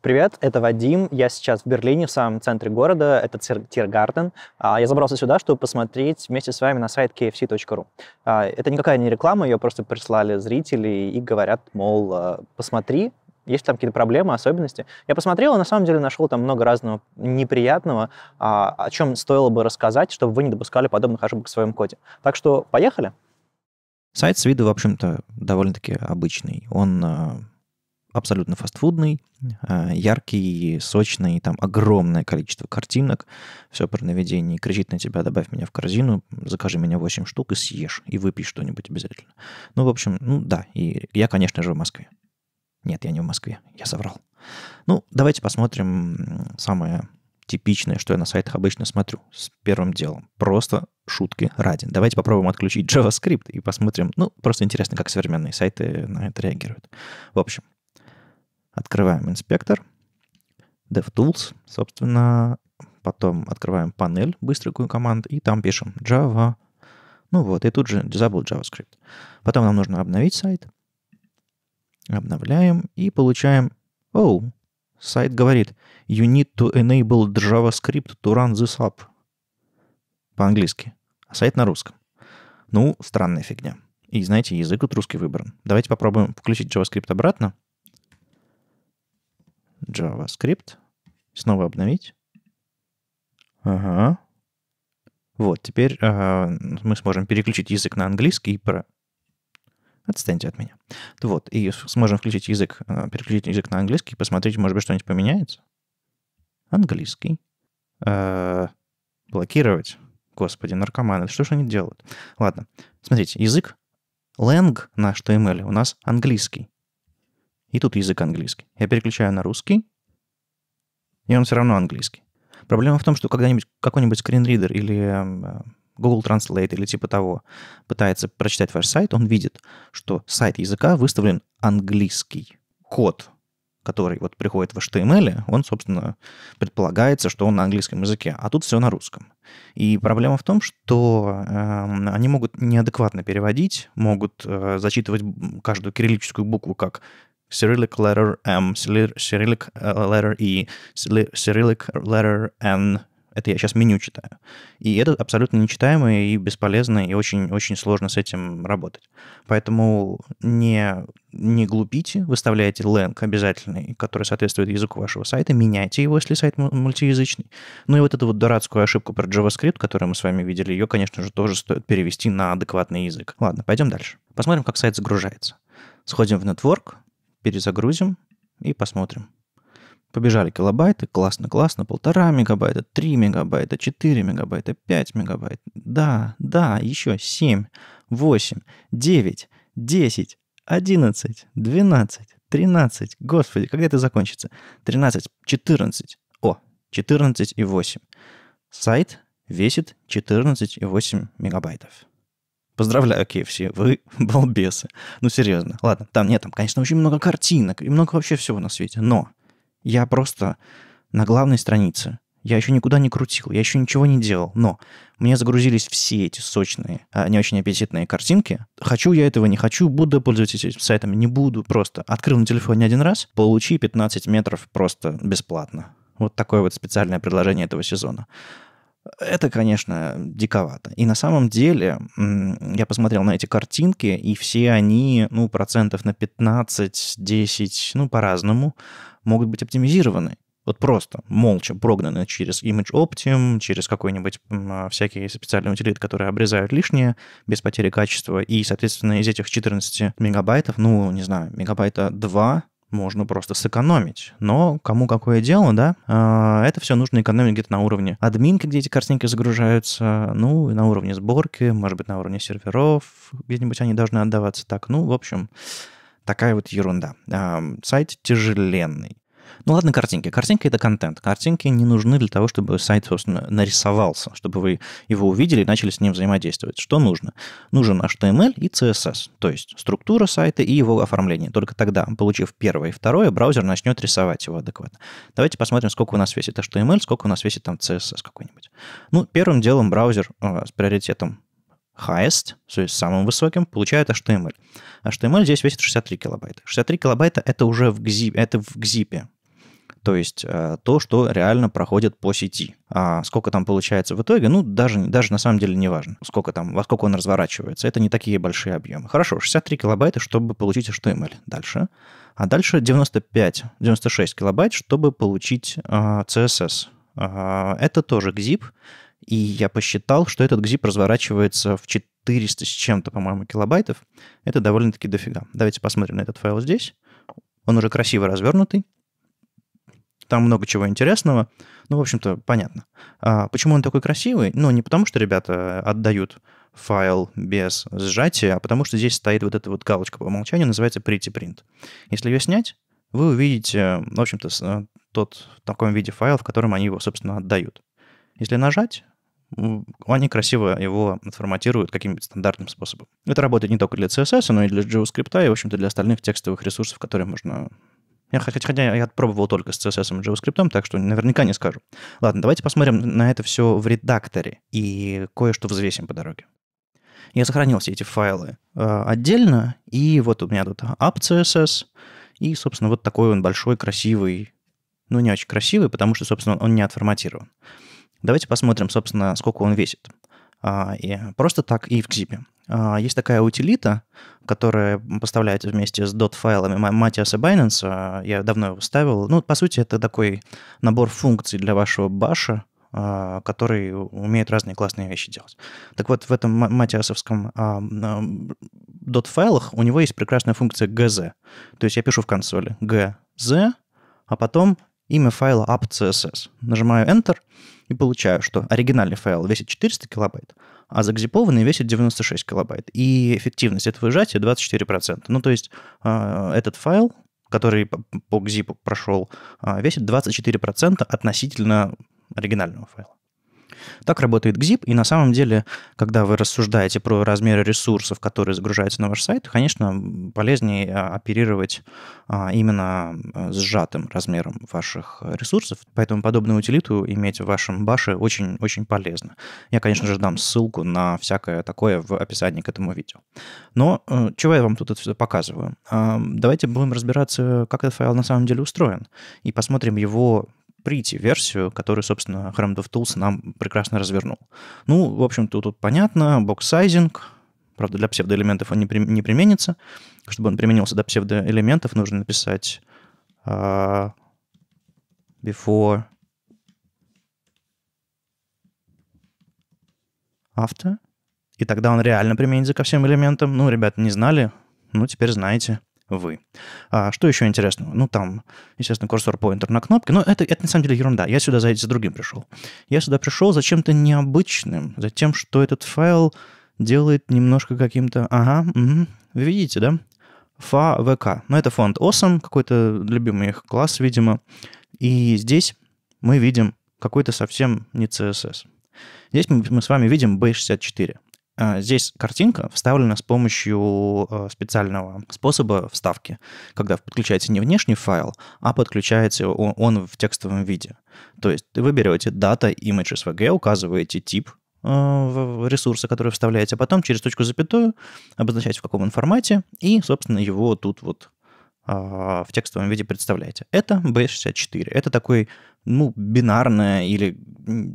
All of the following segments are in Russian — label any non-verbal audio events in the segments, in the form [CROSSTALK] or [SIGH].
Привет, это Вадим. Я сейчас в Берлине, в самом центре города. Это Тиргартен. А, я забрался сюда, чтобы посмотреть вместе с вами на сайт kfc.ru. А, это никакая не реклама, ее просто прислали зрители и говорят, мол, а, посмотри, есть там какие-то проблемы, особенности. Я посмотрел, и на самом деле нашел там много разного неприятного, о чем стоило бы рассказать, чтобы вы не допускали подобных ошибок в своем коде. Так что поехали. Сайт с виду, в общем-то, довольно-таки обычный. Он абсолютно фастфудный, э, яркий, сочный, там огромное количество картинок, все про наведение, кричит на тебя, добавь меня в корзину, закажи меня 8 штук и съешь, и выпей что-нибудь обязательно. Ну, в общем, ну да, и я, конечно же, в Москве. Нет, я не в Москве, я соврал. Ну, давайте посмотрим самое типичное, что я на сайтах обычно смотрю с первым делом. Просто шутки ради. Давайте попробуем отключить [LAUGHS] JavaScript и посмотрим, ну, просто интересно, как современные сайты на это реагируют. В общем, Открываем инспектор, DevTools, собственно, потом открываем панель, быстренькую команду, и там пишем Java. Ну вот, и тут же Disable JavaScript. Потом нам нужно обновить сайт. Обновляем и получаем... Оу, oh, сайт говорит You need to enable JavaScript to run this app. По-английски. А сайт на русском. Ну, странная фигня. И, знаете, язык тут русский выбран. Давайте попробуем включить JavaScript обратно. JavaScript, снова обновить. Ага. Вот, теперь э, мы сможем переключить язык на английский и про... Отстаньте от меня. Вот, и сможем включить язык, э, переключить язык на английский, и посмотреть, может быть, что-нибудь поменяется. Английский. Э, блокировать. Господи, наркоманы, что же они делают? Ладно, смотрите, язык Lang на HTML у нас английский. И тут язык английский. Я переключаю на русский, и он все равно английский. Проблема в том, что когда-нибудь какой-нибудь скринридер или эм, э, Google Translate или типа того пытается прочитать ваш сайт, он видит, что сайт языка выставлен английский. Код, который вот приходит в HTML, он, собственно, предполагается, что он на английском языке, а тут все на русском. И проблема в том, что э, они могут неадекватно переводить, могут э, зачитывать каждую кириллическую букву как Cyrillic letter M, Cyrillic e, letter E, Cyrillic letter N. Это я сейчас меню читаю. И это абсолютно нечитаемо и бесполезно, и очень-очень сложно с этим работать. Поэтому не, не глупите, выставляйте ленг обязательный, который соответствует языку вашего сайта, меняйте его, если сайт мультиязычный. Ну и вот эту вот дурацкую ошибку про JavaScript, которую мы с вами видели, ее, конечно же, тоже стоит перевести на адекватный язык. Ладно, пойдем дальше. Посмотрим, как сайт загружается. Сходим в Network, перезагрузим и посмотрим. Побежали килобайты, классно, классно, полтора мегабайта, три мегабайта, четыре мегабайта, пять мегабайт. Да, да, еще семь, восемь, девять, десять, одиннадцать, двенадцать, тринадцать, Господи, когда это закончится? Тринадцать, четырнадцать, О, четырнадцать и восемь. Сайт весит четырнадцать и восемь мегабайтов. Поздравляю, KFC, вы [LAUGHS] балбесы. Ну, серьезно. Ладно, там нет, там, конечно, очень много картинок и много вообще всего на свете, но я просто на главной странице. Я еще никуда не крутил, я еще ничего не делал, но мне загрузились все эти сочные, а, не очень аппетитные картинки. Хочу я этого, не хочу, буду пользоваться этим сайтом не буду, просто открыл на телефоне один раз, получи 15 метров просто бесплатно. Вот такое вот специальное предложение этого сезона. Это, конечно, диковато. И на самом деле я посмотрел на эти картинки, и все они, ну, процентов на 15, 10, ну, по-разному, могут быть оптимизированы. Вот просто, молча, прогнаны через Image Optim, через какой-нибудь а, всякие специальные утилиты, которые обрезают лишнее без потери качества. И, соответственно, из этих 14 мегабайтов, ну, не знаю, мегабайта 2 можно просто сэкономить. Но кому какое дело, да? А, это все нужно экономить где-то на уровне админки, где эти картинки загружаются, ну, на уровне сборки, может быть, на уровне серверов, где-нибудь они должны отдаваться так. Ну, в общем, такая вот ерунда. Сайт тяжеленный. Ну ладно, картинки. Картинки это контент. Картинки не нужны для того, чтобы сайт, собственно, нарисовался, чтобы вы его увидели и начали с ним взаимодействовать. Что нужно? Нужен HTML и CSS, то есть структура сайта и его оформление. Только тогда, получив первое и второе, браузер начнет рисовать его адекватно. Давайте посмотрим, сколько у нас весит HTML, сколько у нас весит там CSS какой-нибудь. Ну, первым делом браузер э, с приоритетом highest, то есть самым высоким, получает HTML. HTML здесь весит 63 килобайта. 63 килобайта это уже в, gz, это в GZIP, то есть э, то, что реально проходит по сети. А сколько там получается в итоге, ну, даже, даже на самом деле не важно, сколько там, во сколько он разворачивается. Это не такие большие объемы. Хорошо, 63 килобайта, чтобы получить HTML. Эм дальше. А дальше 95-96 килобайт, чтобы получить CSS. Э, а, это тоже GZIP, и я посчитал, что этот GZIP разворачивается в 400 с чем-то, по-моему, килобайтов. Это довольно-таки дофига. Давайте посмотрим на этот файл здесь. Он уже красиво развернутый там много чего интересного. Ну, в общем-то, понятно. А почему он такой красивый? Ну, не потому, что ребята э, отдают файл без сжатия, а потому что здесь стоит вот эта вот галочка по умолчанию, называется Pretty Print. Если ее снять, вы увидите, в общем-то, э, тот в таком виде файл, в котором они его, собственно, отдают. Если нажать, они красиво его отформатируют каким-нибудь стандартным способом. Это работает не только для CSS, но и для JavaScript, и, в общем-то, для остальных текстовых ресурсов, которые можно я, хотя, хотя я пробовал только с CSS и JavaScript, так что наверняка не скажу. Ладно, давайте посмотрим на это все в редакторе и кое-что взвесим по дороге. Я сохранил все эти файлы э, отдельно, и вот у меня тут app.css, и, собственно, вот такой он большой, красивый, ну, не очень красивый, потому что, собственно, он не отформатирован. Давайте посмотрим, собственно, сколько он весит. А, и просто так и в Xip. А, есть такая утилита, которая поставляется вместе с dot-файлами Матиаса Binance. А, я давно его ставил. Ну, по сути, это такой набор функций для вашего баша, а, который умеет разные классные вещи делать. Так вот, в этом матиасовском dot-файлах у него есть прекрасная функция gz. То есть я пишу в консоли gz, а потом имя файла app.css. Нажимаю Enter и получаю, что оригинальный файл весит 400 килобайт, а загзипованный весит 96 килобайт. И эффективность этого сжатия 24%. Ну, то есть э, этот файл, который по, по GZIP прошел, э, весит 24% относительно оригинального файла. Так работает GZIP, и на самом деле, когда вы рассуждаете про размеры ресурсов, которые загружаются на ваш сайт, конечно, полезнее а, оперировать а, именно э, сжатым размером ваших ресурсов, поэтому подобную утилиту иметь в вашем баше очень-очень полезно. Я, конечно же, дам ссылку на всякое такое в описании к этому видео. Но э, чего я вам тут это все показываю? Давайте будем разбираться, как этот файл на самом деле устроен, и посмотрим его Pretty-версию, которую, собственно, HramDev Tools нам прекрасно развернул. Ну, в общем-то, тут понятно, боксайзинг, правда, для псевдоэлементов он не, при, не применится. Чтобы он применился до псевдоэлементов, нужно написать uh, before after, и тогда он реально применится ко всем элементам. Ну, ребята, не знали, ну, теперь знаете вы. А что еще интересного? Ну, там, естественно, курсор поинтер на кнопке. Но ну, это, это на самом деле ерунда. Я сюда за, за другим пришел. Я сюда пришел за чем-то необычным, за тем, что этот файл делает немножко каким-то... Ага, угу. вы видите, да? FAVK. Ну, это фонд Awesome, какой-то любимый их класс, видимо. И здесь мы видим какой-то совсем не CSS. Здесь мы, мы с вами видим B64. А, здесь картинка вставлена с помощью э, специального способа вставки, когда подключается не внешний файл, а подключается он в текстовом виде. То есть вы берете data images VG, указываете тип э, ресурса, который вставляете, а потом через точку запятую обозначаете, в каком он формате, и, собственно, его тут вот а, в текстовом виде представляете. Это B64. Это такой, ну, бинарное или,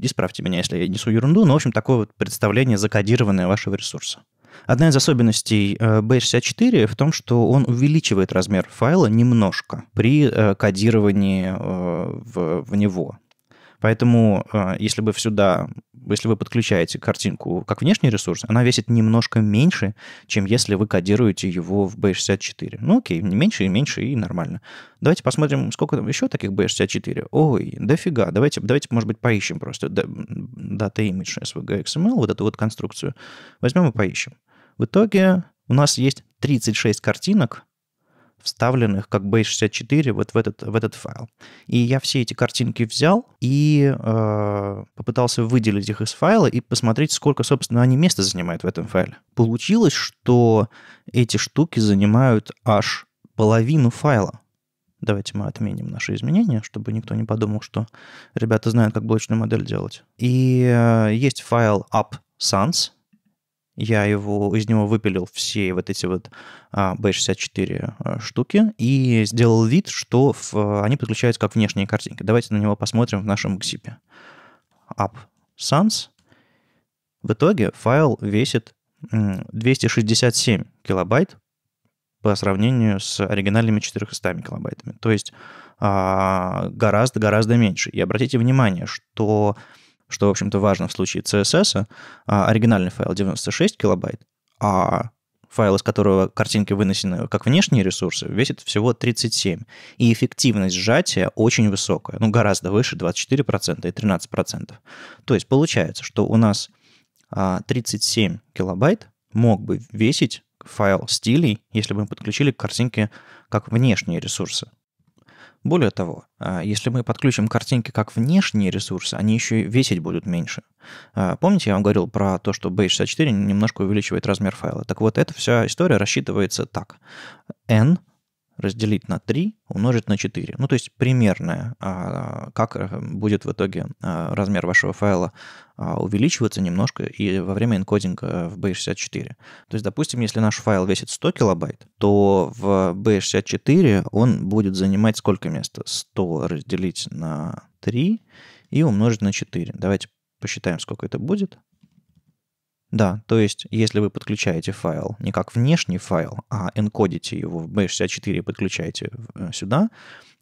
исправьте меня, если я несу ерунду, но, в общем, такое вот представление закодированное вашего ресурса. Одна из особенностей э, B64 в том, что он увеличивает размер файла немножко при э, кодировании э, в, в него. Поэтому, э, если вы сюда, если вы подключаете картинку как внешний ресурс, она весит немножко меньше, чем если вы кодируете его в B64. Ну окей, меньше и меньше, и нормально. Давайте посмотрим, сколько там еще таких B64. Ой, дофига. Давайте, давайте может быть, поищем просто data image SVG XML, вот эту вот конструкцию. Возьмем и поищем. В итоге у нас есть 36 картинок, вставленных как Base64 вот в этот, в этот файл. И я все эти картинки взял и э, попытался выделить их из файла и посмотреть, сколько, собственно, они места занимают в этом файле. Получилось, что эти штуки занимают аж половину файла. Давайте мы отменим наши изменения, чтобы никто не подумал, что ребята знают, как блочную модель делать. И э, есть файл up sans, я его, из него выпилил все вот эти вот а, B64 а, штуки и сделал вид, что в, а, они подключаются как внешние картинки. Давайте на него посмотрим в нашем XIP. App Sans. В итоге файл весит 267 килобайт по сравнению с оригинальными 400 килобайтами. То есть гораздо-гораздо меньше. И обратите внимание, что что, в общем-то, важно в случае CSS, а, оригинальный файл 96 килобайт, а файл, из которого картинки вынесены как внешние ресурсы, весит всего 37. И эффективность сжатия очень высокая, ну, гораздо выше 24% и 13%. То есть получается, что у нас 37 а, килобайт мог бы весить файл стилей, если бы мы подключили к картинке как внешние ресурсы. Более того, а, если мы подключим картинки как внешние ресурсы, они еще и весить будут меньше. А, помните, я вам говорил про то, что B64 немножко увеличивает размер файла? Так вот, эта вся история рассчитывается так. N разделить на 3, умножить на 4. Ну, то есть примерное, а, как э, будет в итоге а, размер вашего файла а, увеличиваться немножко и во время энкодинга э, в B64. То есть, допустим, если наш файл весит 100 килобайт, то в B64 он будет занимать сколько места? 100 разделить на 3 и умножить на 4. Давайте посчитаем, сколько это будет. Да, то есть если вы подключаете файл не как внешний файл, а энкодите его в B64 и подключаете э, сюда,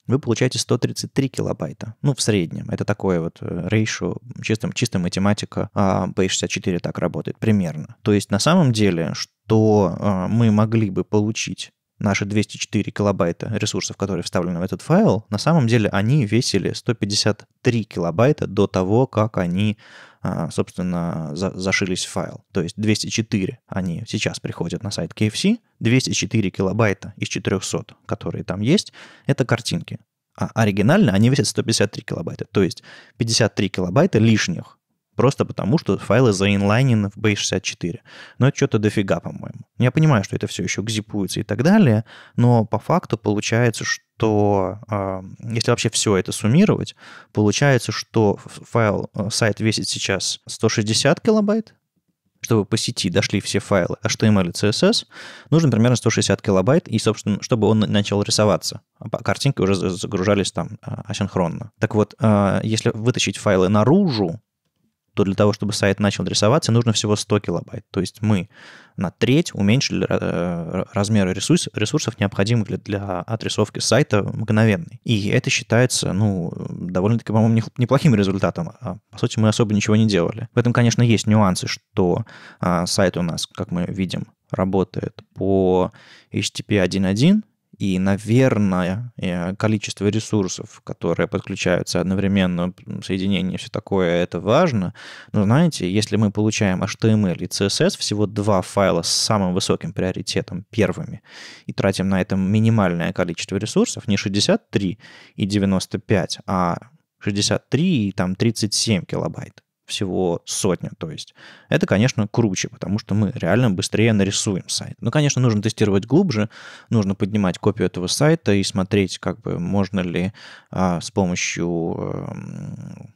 вы получаете 133 килобайта. Ну, в среднем. Это такое вот рейшу, э, чистым, чистая математика а, B64 так работает примерно. То есть на самом деле, что э, мы могли бы получить наши 204 килобайта ресурсов, которые вставлены в этот файл, на самом деле они весили 153 килобайта до того, как они, а, собственно, зашились в файл. То есть 204 они сейчас приходят на сайт KFC, 204 килобайта из 400, которые там есть, это картинки. А оригинально они весят 153 килобайта, то есть 53 килобайта лишних просто потому, что файлы заинлайнены в Base64. Но это что-то дофига, по-моему. Я понимаю, что это все еще гзипуется и так далее, но по факту получается, что э, если вообще все это суммировать, получается, что файл, э, сайт весит сейчас 160 килобайт, чтобы по сети дошли все файлы HTML эм и CSS, нужно примерно 160 килобайт, и, собственно, чтобы он начал рисоваться. А картинки уже загружались там э, асинхронно. Так вот, э, если вытащить файлы наружу, что для того, чтобы сайт начал рисоваться, нужно всего 100 килобайт. То есть мы на треть уменьшили э, размеры ресурс, ресурсов, необходимых для, для отрисовки сайта мгновенной. И это считается, ну, довольно-таки, по-моему, неплохим результатом. А, по сути, мы особо ничего не делали. В этом, конечно, есть нюансы, что а, сайт у нас, как мы видим, работает по HTTP 1.1, и, наверное, э, количество ресурсов, которые подключаются одновременно, соединение, все такое, это важно. Но знаете, если мы получаем HTML и CSS, всего два файла с самым высоким приоритетом первыми, и тратим на это минимальное количество ресурсов, не 63 и 95, а 63 и там 37 килобайт всего сотня. То есть это, конечно, круче, потому что мы реально быстрее нарисуем сайт. Ну, конечно, нужно тестировать глубже, нужно поднимать копию этого сайта и смотреть, как бы можно ли а, с помощью эм,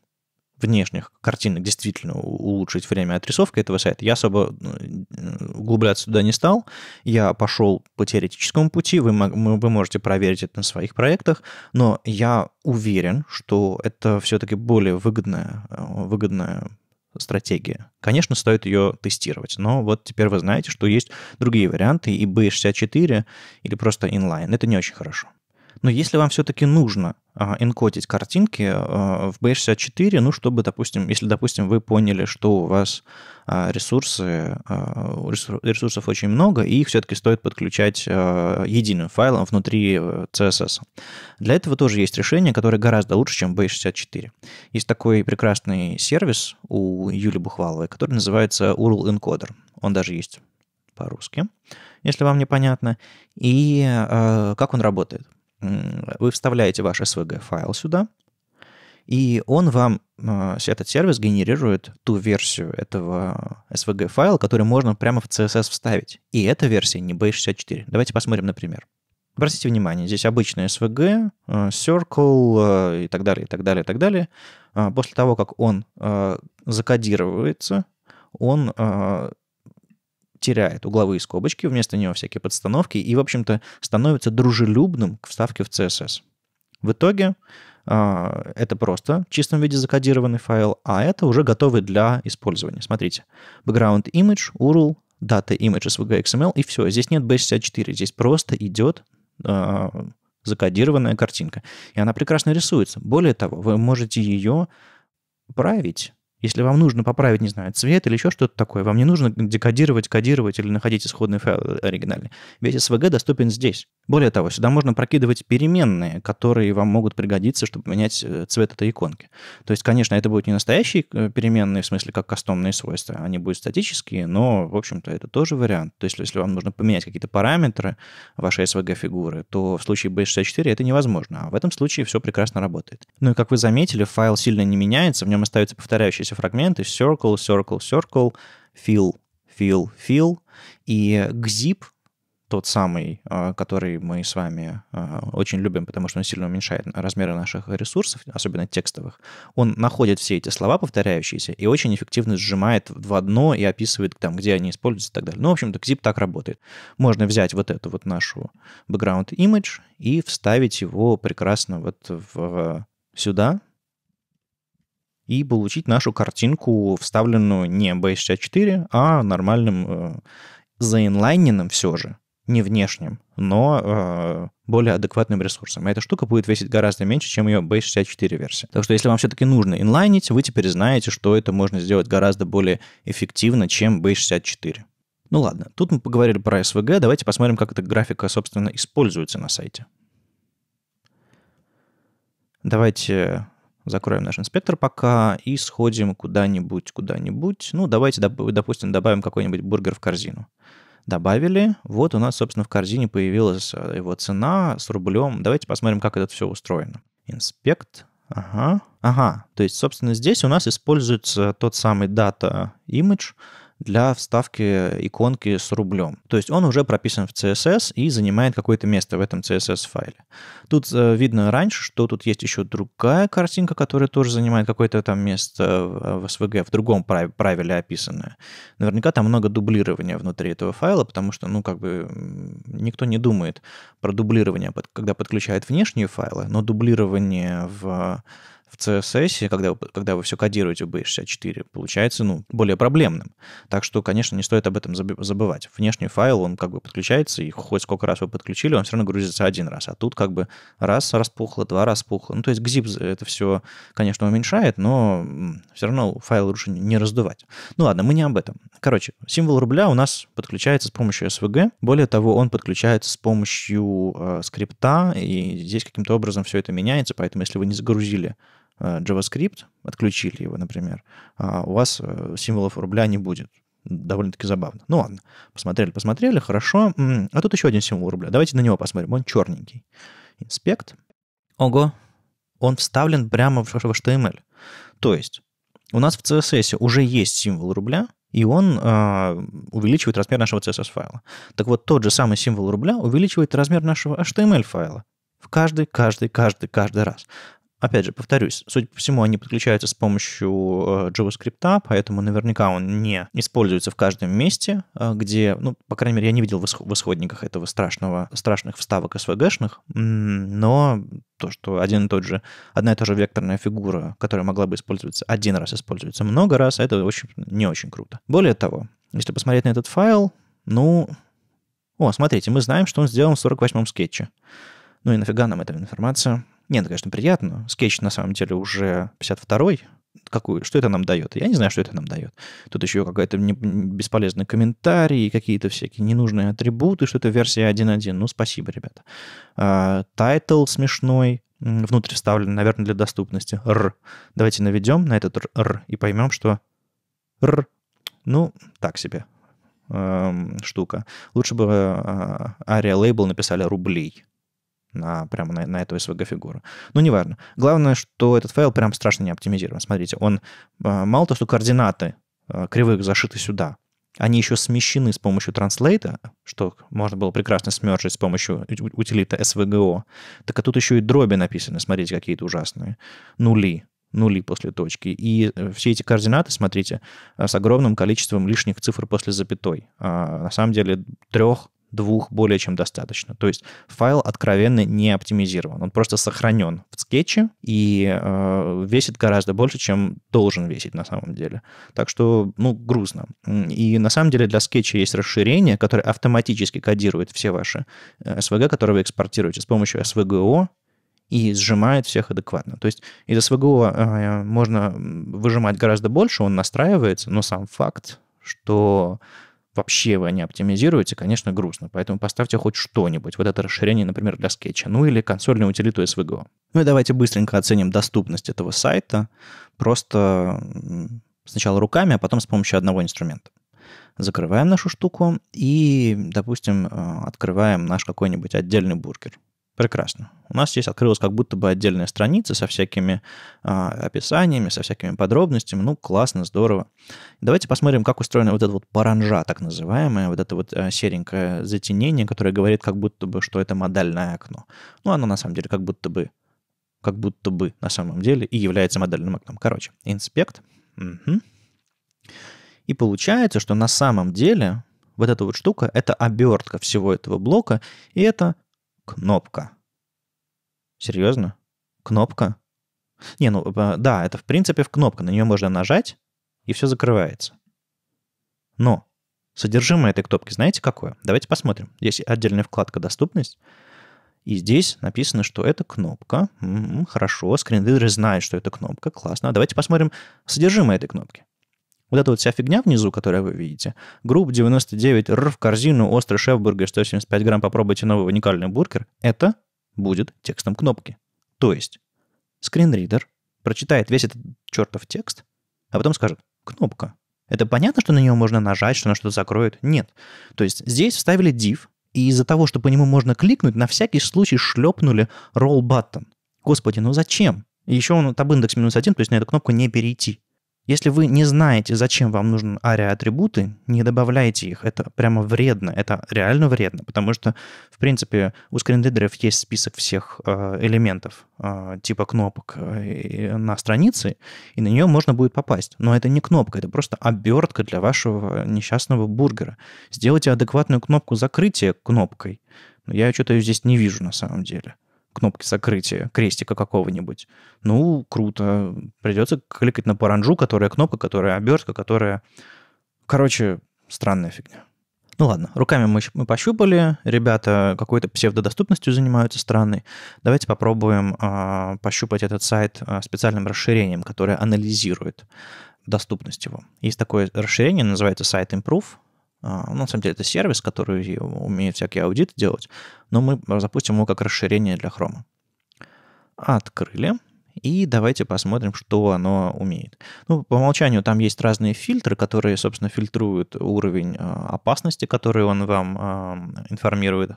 внешних картинок действительно улучшить время отрисовки этого сайта. Я особо ну, э, углубляться туда не стал. Я пошел по теоретическому пути. Вы, вы можете проверить это на своих проектах. Но я уверен, что это все-таки более выгодная, э, выгодная стратегия. Конечно, стоит ее тестировать, но вот теперь вы знаете, что есть другие варианты, и B64 или просто inline. Это не очень хорошо. Но если вам все-таки нужно а, энкодить картинки а, в B64, ну, чтобы, допустим, если, допустим, вы поняли, что у вас а, ресурсы, ресурсов очень много, и их все-таки стоит подключать единым файлом внутри э, CSS. Для этого тоже есть решение, которое гораздо лучше, чем B64. Есть такой прекрасный сервис у Юли Бухваловой, который называется URL Encoder. Он даже есть по-русски, если вам непонятно. И э, как он работает? вы вставляете ваш SVG-файл сюда, и он вам, э, этот сервис генерирует ту версию этого SVG-файла, который можно прямо в CSS вставить. И эта версия не B64. Давайте посмотрим, например. Обратите внимание, здесь обычный SVG, э, Circle э, и так далее, и так далее, и так далее. После того, как он закодируется, он теряет угловые скобочки, вместо него всякие подстановки, и, в общем-то, становится дружелюбным к вставке в CSS. В итоге а, это просто в чистом виде закодированный файл, а это уже готовый для использования. Смотрите, background image, URL, data image, svg, xml, и все. Здесь нет B64, здесь просто идет э, закодированная картинка. И она прекрасно рисуется. Более того, вы можете ее править если вам нужно поправить, не знаю, цвет или еще что-то такое, вам не нужно декодировать, кодировать или находить исходный файл оригинальный. Весь SVG доступен здесь. Более того, сюда можно прокидывать переменные, которые вам могут пригодиться, чтобы менять э, цвет этой иконки. То есть, конечно, это будут не настоящие э, переменные, в смысле, как кастомные свойства, они будут статические, но, в общем-то, это тоже вариант. То есть, если вам нужно поменять какие-то параметры вашей SVG-фигуры, то в случае B64 это невозможно, а в этом случае все прекрасно работает. Ну и, как вы заметили, файл сильно не меняется, в нем остаются повторяющиеся эти фрагменты circle, circle, circle, fill, fill, fill. И gzip, тот самый, а, который мы с вами а, очень любим, потому что он сильно уменьшает размеры наших ресурсов, особенно текстовых, он находит все эти слова повторяющиеся и очень эффективно сжимает в одно и описывает там, где они используются и так далее. Ну, в общем-то, Zip так работает. Можно взять вот эту вот нашу background image и вставить его прекрасно вот в, сюда, и получить нашу картинку, вставленную не B64, а нормальным, э, заинлайненным все же, не внешним, но э, более адекватным ресурсом. И эта штука будет весить гораздо меньше, чем ее B64 версия. Так что если вам все-таки нужно инлайнить, вы теперь знаете, что это можно сделать гораздо более эффективно, чем B64. Ну ладно, тут мы поговорили про SVG, давайте посмотрим, как эта графика, собственно, используется на сайте. Давайте закроем наш инспектор пока и сходим куда-нибудь, куда-нибудь. Ну, давайте, допустим, добавим какой-нибудь бургер в корзину. Добавили. Вот у нас, собственно, в корзине появилась э, его цена с рублем. Давайте посмотрим, как это все устроено. Инспект. Ага. Ага. То есть, собственно, здесь у нас используется тот самый data image, для вставки иконки с рублем. То есть он уже прописан в CSS и занимает какое-то место в этом CSS-файле. Тут э, видно раньше, что тут есть еще другая картинка, которая тоже занимает какое-то там место в э, SVG, в другом правиле описанное. Наверняка там много дублирования внутри этого файла, потому что, ну, как бы никто не думает про дублирование, когда подключает внешние файлы, но дублирование в в CSS, когда, когда вы все кодируете в B64, получается, ну, более проблемным. Так что, конечно, не стоит об этом забывать. Внешний файл, он как бы подключается, и хоть сколько раз вы подключили, он все равно грузится один раз. А тут как бы раз распухло, два распухло. Ну, то есть GZIP это все, конечно, уменьшает, но все равно файл лучше не раздувать. Ну ладно, мы не об этом. Короче, символ рубля у нас подключается с помощью SVG. Более того, он подключается с помощью э, скрипта, и здесь каким-то образом все это меняется, поэтому если вы не загрузили Э, JavaScript, отключили его, например, а у вас э, символов рубля не будет. Довольно-таки забавно. Ну ладно, посмотрели, посмотрели, хорошо. А тут еще один символ рубля. Давайте на него посмотрим. Он черненький. Инспект. Ого, он вставлен прямо в HTML. То есть у нас в CSS уже есть символ рубля, и он э, увеличивает размер нашего CSS-файла. Так вот, тот же самый символ рубля увеличивает размер нашего HTML-файла в каждый, каждый, каждый, каждый раз. Опять же, повторюсь, судя по всему, они подключаются с помощью э, JavaScript, поэтому наверняка он не используется в каждом месте, э, где, ну, по крайней мере, я не видел в исходниках этого страшного, страшных вставок SVG-шных, но то, что один и тот же, одна и та же векторная фигура, которая могла бы использоваться один раз, используется много раз, это очень, не очень круто. Более того, если посмотреть на этот файл, ну... О, смотрите, мы знаем, что он сделан в 48-м скетче. Ну и нафига нам эта информация? Нет, ну, конечно, приятно. Скетч, на самом деле, уже 52-й. Какую, что это нам дает? Я не знаю, что это нам дает. Тут еще какая-то бесполезные комментарии, какие-то всякие ненужные атрибуты, что это версия 1.1. Ну, спасибо, ребята. А, тайтл uh, смешной, внутрь вставлен, наверное, для доступности. Р. Давайте наведем на этот р и поймем, что р, ну, так себе э, штука. Лучше бы э, ария лейбл написали рублей на, прямо на, на эту SVG-фигуру. Ну, неважно. Главное, что этот файл прям страшно не оптимизирован. Смотрите, он а, мало того, что координаты а, кривых зашиты сюда, они еще смещены с помощью транслейта, что можно было прекрасно смержить с помощью утилита SVGO. Так а тут еще и дроби написаны, смотрите, какие-то ужасные. Нули, нули после точки. И э, все эти координаты, смотрите, с огромным количеством лишних цифр после запятой. А на самом деле трех двух более чем достаточно. То есть файл откровенно не оптимизирован, он просто сохранен в скетче и э, весит гораздо больше, чем должен весить на самом деле. Так что, ну, грустно. И на самом деле для скетча есть расширение, которое автоматически кодирует все ваши э, SVG, которые вы экспортируете с помощью SVGO, и сжимает всех адекватно. То есть из SVGO э, можно выжимать гораздо больше, он настраивается, но сам факт, что вообще вы не оптимизируете, конечно, грустно. Поэтому поставьте хоть что-нибудь. Вот это расширение, например, для скетча. Ну или консольную утилиту SVGO. Ну и давайте быстренько оценим доступность этого сайта. Просто сначала руками, а потом с помощью одного инструмента. Закрываем нашу штуку и, допустим, э, открываем наш какой-нибудь отдельный бургер. Прекрасно. У нас здесь открылась как будто бы отдельная страница со всякими э, описаниями, со всякими подробностями. Ну, классно, здорово. Давайте посмотрим, как устроена вот эта вот паранжа, так называемая, вот это вот э, серенькое затенение, которое говорит как будто бы, что это модальное окно. Ну, оно на самом деле как будто бы, как будто бы на самом деле и является модальным окном. Короче, инспект. Угу. И получается, что на самом деле вот эта вот штука — это обертка всего этого блока, и это Кнопка. Серьезно? Кнопка? Не, ну э, да, это в принципе в кнопка. На нее можно нажать, и все закрывается. Но содержимое этой кнопки знаете какое? Давайте посмотрим. Здесь отдельная вкладка «Доступность». И здесь написано, что это кнопка. М-м, хорошо, скринридер знает, что это кнопка. Классно. А давайте посмотрим содержимое этой кнопки. Вот эта вот вся фигня внизу, которую вы видите, групп 99, рр в корзину, острый шеф, бургер 175 грамм, попробуйте новый уникальный бургер, это будет текстом кнопки. То есть скринридер прочитает весь этот чертов текст, а потом скажет «кнопка». Это понятно, что на нее можно нажать, что она что-то закроет? Нет. То есть здесь вставили div, и из-за того, что по нему можно кликнуть, на всякий случай шлепнули roll button. Господи, ну зачем? И еще он от индекс минус один, то есть на эту кнопку не перейти. Если вы не знаете, зачем вам нужны ARIA-атрибуты, не добавляйте их. Это прямо вредно, это реально вредно, потому что, в принципе, у скринридеров есть список всех э, элементов, э, типа кнопок э, на странице, и на нее можно будет попасть. Но это не кнопка, это просто обертка для вашего несчастного бургера. Сделайте адекватную кнопку закрытия кнопкой. Я что-то ее здесь не вижу на самом деле кнопки закрытия, крестика какого-нибудь. Ну, круто. Придется кликать на паранжу, которая кнопка, которая обертка, которая... Короче, странная фигня. Ну ладно, руками мы, мы пощупали, ребята какой-то псевдодоступностью занимаются странной. Давайте попробуем э, пощупать этот сайт э, специальным расширением, которое анализирует доступность его. Есть такое расширение, называется сайт Improve. А, ну, на самом деле, это сервис, который умеет всякие аудиты делать, но мы запустим его как расширение для Chrome. Открыли. И давайте посмотрим, что оно умеет. Ну, по умолчанию там есть разные фильтры, которые, собственно, фильтруют уровень а, опасности, который он вам информирует.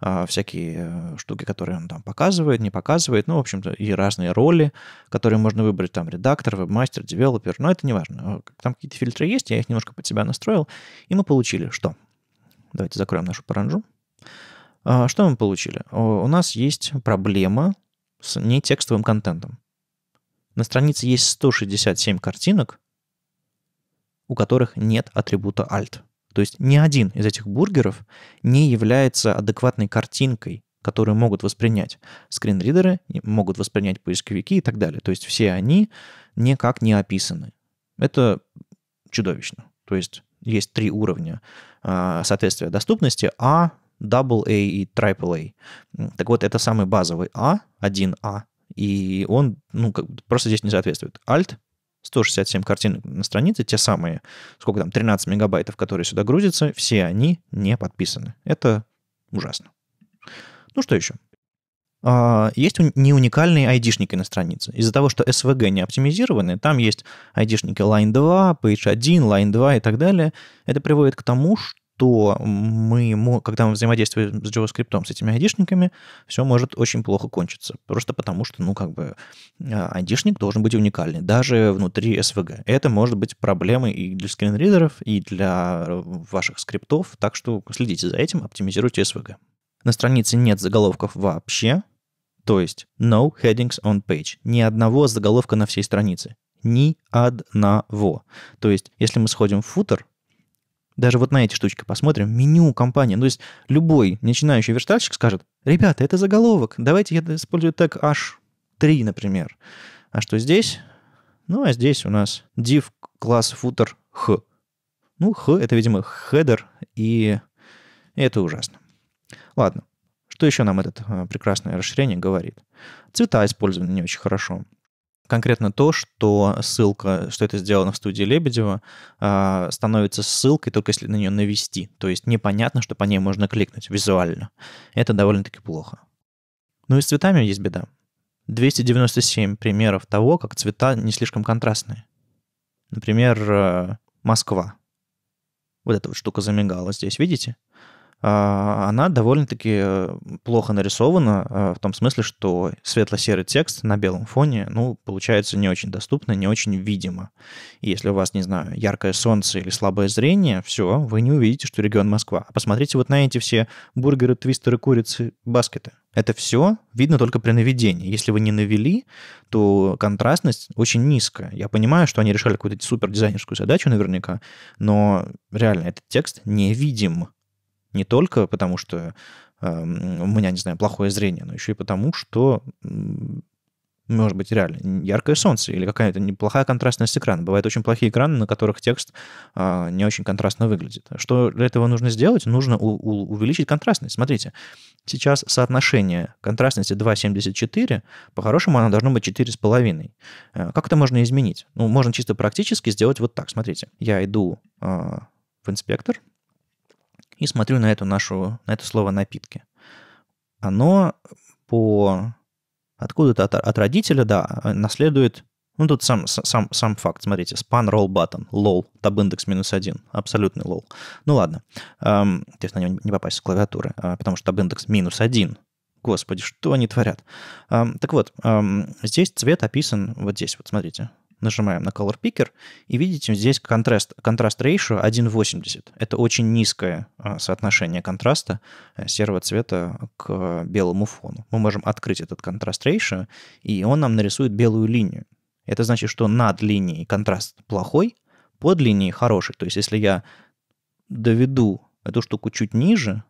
А, всякие э, штуки, которые он там показывает, не показывает, ну, в общем-то, и разные роли, которые можно выбрать, там, редактор, веб-мастер, девелопер, но это не важно. Там какие-то фильтры есть, я их немножко под себя настроил, и мы получили что? Давайте закроем нашу паранжу. А, что мы получили? У нас есть проблема с нетекстовым контентом. На странице есть 167 картинок, у которых нет атрибута alt. То есть ни один из этих бургеров не является адекватной картинкой, которую могут воспринять скринридеры, могут воспринять поисковики и так далее. То есть все они никак не описаны. Это чудовищно. То есть есть три уровня а, соответствия доступности А, AA и AAA. Так вот, это самый базовый А, 1А, и он ну, как, просто здесь не соответствует. Alt 167 картинок на странице, те самые, сколько там, 13 мегабайтов, которые сюда грузятся, все они не подписаны. Это ужасно. Ну что еще? А, есть не уникальные айдишники на странице. Из-за того, что SVG не оптимизированы, там есть айдишники line 2, page 1, line 2 и так далее. Это приводит к тому, что то мы, когда мы взаимодействуем с JavaScript, с этими айдишниками, все может очень плохо кончиться. Просто потому что, ну, как бы, а, айдишник должен быть уникальный, даже внутри SVG. Это может быть проблемой и для скринридеров, и для э, ваших скриптов, так что следите за этим, оптимизируйте SVG. На странице нет заголовков вообще, то есть no headings on page. Ни одного заголовка на всей странице. Ни одного. То есть, если мы сходим в футер, даже вот на эти штучки посмотрим. Меню компании. Ну, то есть любой начинающий верстальщик скажет, ребята, это заголовок, давайте я использую тег H3, например. А что здесь? Ну, а здесь у нас div класс footer h. Ну, h — это, видимо, header и это ужасно. Ладно, что еще нам это э, прекрасное расширение говорит? Цвета использованы не очень хорошо конкретно то, что ссылка, что это сделано в студии Лебедева, а, становится ссылкой только если на нее навести. То есть непонятно, что по ней можно кликнуть визуально. Это довольно-таки плохо. Ну и с цветами есть беда. 297 примеров того, как цвета не слишком контрастные. Например, э, Москва. Вот эта вот штука замигала здесь, видите? А, она довольно-таки э, плохо нарисована, э, в том смысле, что светло-серый текст на белом фоне, ну, получается не очень доступно, не очень видимо. И если у вас, не знаю, яркое солнце или слабое зрение, все, вы не увидите, что регион Москва. А посмотрите вот на эти все бургеры, твистеры, курицы, баскеты. Это все видно только при наведении. Если вы не навели, то контрастность очень низкая. Я понимаю, что они решали какую-то супер дизайнерскую задачу наверняка, но реально этот текст невидим. Не только потому, что эм, у меня, не знаю, плохое зрение, но еще и потому, что может быть, реально яркое солнце или какая-то неплохая контрастность экрана. Бывают очень плохие экраны, на которых текст а, не очень контрастно выглядит. Что для этого нужно сделать? Нужно у- у- увеличить контрастность. Смотрите, сейчас соотношение контрастности 2,74, по-хорошему оно должно быть 4,5. А, э, как это можно изменить? Ну, можно чисто практически сделать вот так. Смотрите, я иду а, в инспектор, и смотрю на эту нашу, на это слово напитки. Оно по откуда-то от, от родителя, да, наследует ну, тут сам, сам, сам факт, смотрите, span roll button, lol, tab index минус один, абсолютный lol. Ну ладно, эм, то есть на него не попасть с клавиатуры, э, потому что tab index минус один. Господи, что они творят? Эм, так вот, эм, здесь цвет описан вот здесь, вот смотрите, Нажимаем на Color Picker, и видите здесь контраст, контраст ratio 1.80. Это очень низкое а, соотношение контраста э, серого цвета к белому фону. Мы можем открыть этот контраст ratio, и он нам нарисует белую линию. Это значит, что над линией контраст плохой, под линией хороший. То есть если я доведу эту штуку чуть ниже,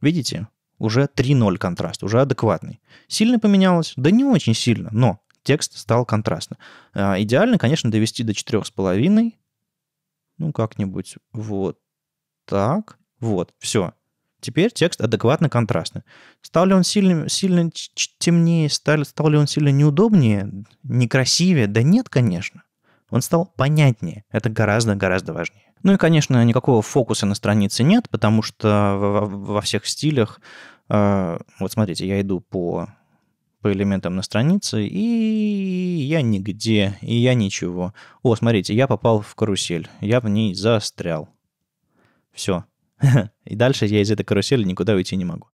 видите, уже 3.0 контраст, уже адекватный. Сильно поменялось? Да не очень сильно, но текст стал контрастно. А, идеально, конечно, довести до 4,5. Ну, как-нибудь вот так. Вот, все. Теперь текст адекватно контрастный. Стал ли он сильно, сильно темнее, стал, стал ли он сильно неудобнее, некрасивее? Да нет, конечно. Он стал понятнее. Это гораздо-гораздо важнее. Ну и, конечно, никакого фокуса на странице нет, потому что во, во всех стилях... Э, вот смотрите, я иду по по элементам на странице, и я нигде, и я ничего. О, смотрите, я попал в карусель, я в ней застрял. Все. [LAUGHS] И дальше я из этой карусели никуда уйти не могу.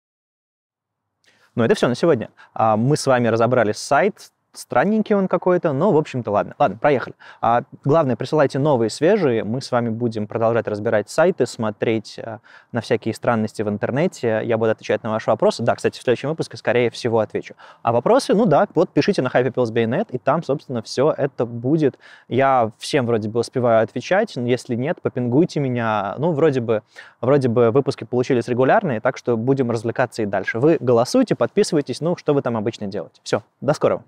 Ну, это все на сегодня. А, мы с вами разобрали сайт, странненький он какой-то, но, в общем-то, ладно. Ладно, проехали. А, главное, присылайте новые, свежие. Мы с вами будем продолжать разбирать сайты, смотреть а, на всякие странности в интернете. Я буду отвечать на ваши вопросы. Да, кстати, в следующем выпуске, скорее всего, отвечу. А вопросы, ну да, вот пишите на happypills.net, и там, собственно, все это будет. Я всем вроде бы успеваю отвечать, но если нет, попингуйте меня. Ну, вроде бы, вроде бы выпуски получились регулярные, так что будем развлекаться и дальше. Вы голосуйте, подписывайтесь, ну, что вы там обычно делаете. Все, до скорого.